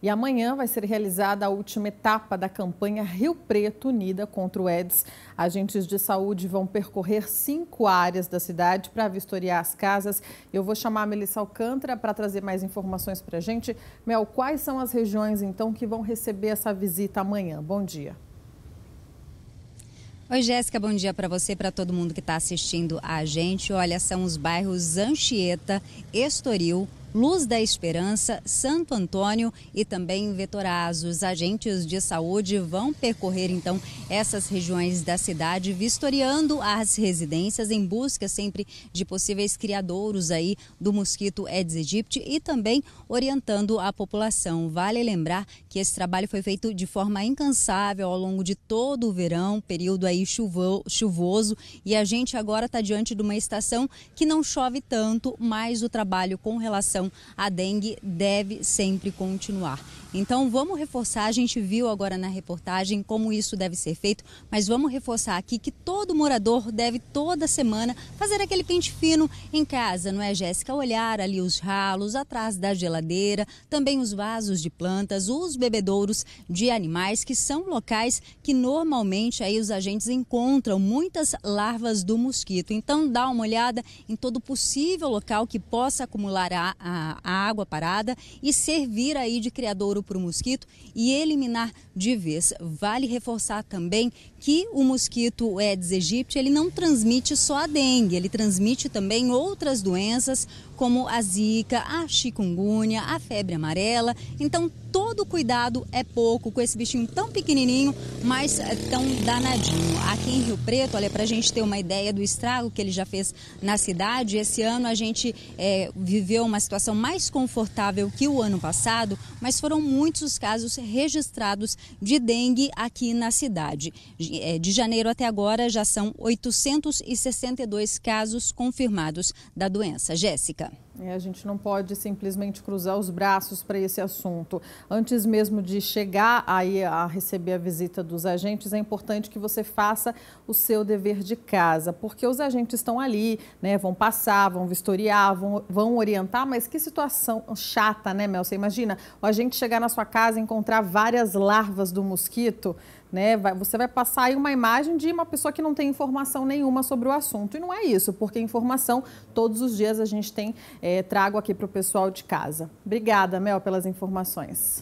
E amanhã vai ser realizada a última etapa da campanha Rio Preto Unida contra o AIDS. Agentes de saúde vão percorrer cinco áreas da cidade para vistoriar as casas. Eu vou chamar a Melissa Alcântara para trazer mais informações para a gente. Mel, quais são as regiões então que vão receber essa visita amanhã? Bom dia. Oi, Jéssica, bom dia para você, para todo mundo que está assistindo a gente. Olha, são os bairros Anchieta, Estoril, Luz da Esperança, Santo Antônio e também Vetorazo. Os agentes de saúde vão percorrer então essas regiões da cidade, vistoriando as residências em busca sempre de possíveis criadouros aí do mosquito Aedes aegypti e também orientando a população. Vale lembrar que esse trabalho foi feito de forma incansável ao longo de todo o verão, período aí chuvo, chuvoso, e a gente agora está diante de uma estação que não chove tanto, mas o trabalho com relação vacinação, a dengue deve sempre continuar. Então vamos reforçar, a gente viu agora na reportagem como isso deve ser feito, mas vamos reforçar aqui que todo morador deve toda semana fazer aquele pente fino em casa, não é, Jéssica? Olhar ali os ralos atrás da geladeira, também os vasos de plantas, os bebedouros de animais, que são locais que normalmente aí os agentes encontram muitas larvas do mosquito. Então dá uma olhada em todo possível local que possa acumular a, a, a água parada e servir aí de criador para o mosquito e eliminar de vez. Vale reforçar também que o mosquito Aedes aegypti ele não transmite só a dengue, ele transmite também outras doenças como a zika, a chikungunya, a febre amarela. Então todo cuidado é pouco com esse bichinho tão pequenininho, mas é tão danadinho. Aqui em Rio Preto, olha, para a gente ter uma ideia do estrago que ele já fez na cidade, esse ano a gente é, viveu uma situação mais confortável que o ano passado, mas foram muitos os casos registrados de dengue aqui na cidade. É, de janeiro até agora já são 862 casos confirmados da doença. Jéssica. É, a gente não pode simplesmente cruzar os braços para esse assunto. Antes mesmo de chegar aí a receber a visita dos agentes, é importante que você faça o seu dever de casa, porque os agentes estão ali, né? Vão passar, vão vistoriar, vão, vão orientar, mas que situação chata, né, Mel? Você imagina o agente chegar chegar na sua casa e encontrar várias larvas do mosquito, né? Vai, você vai passar aí uma imagem de uma pessoa que não tem informação nenhuma sobre o assunto. E não é isso, porque informação todos os dias a gente tem, é, trago aqui para o pessoal de casa. Obrigada, Mel, pelas informações.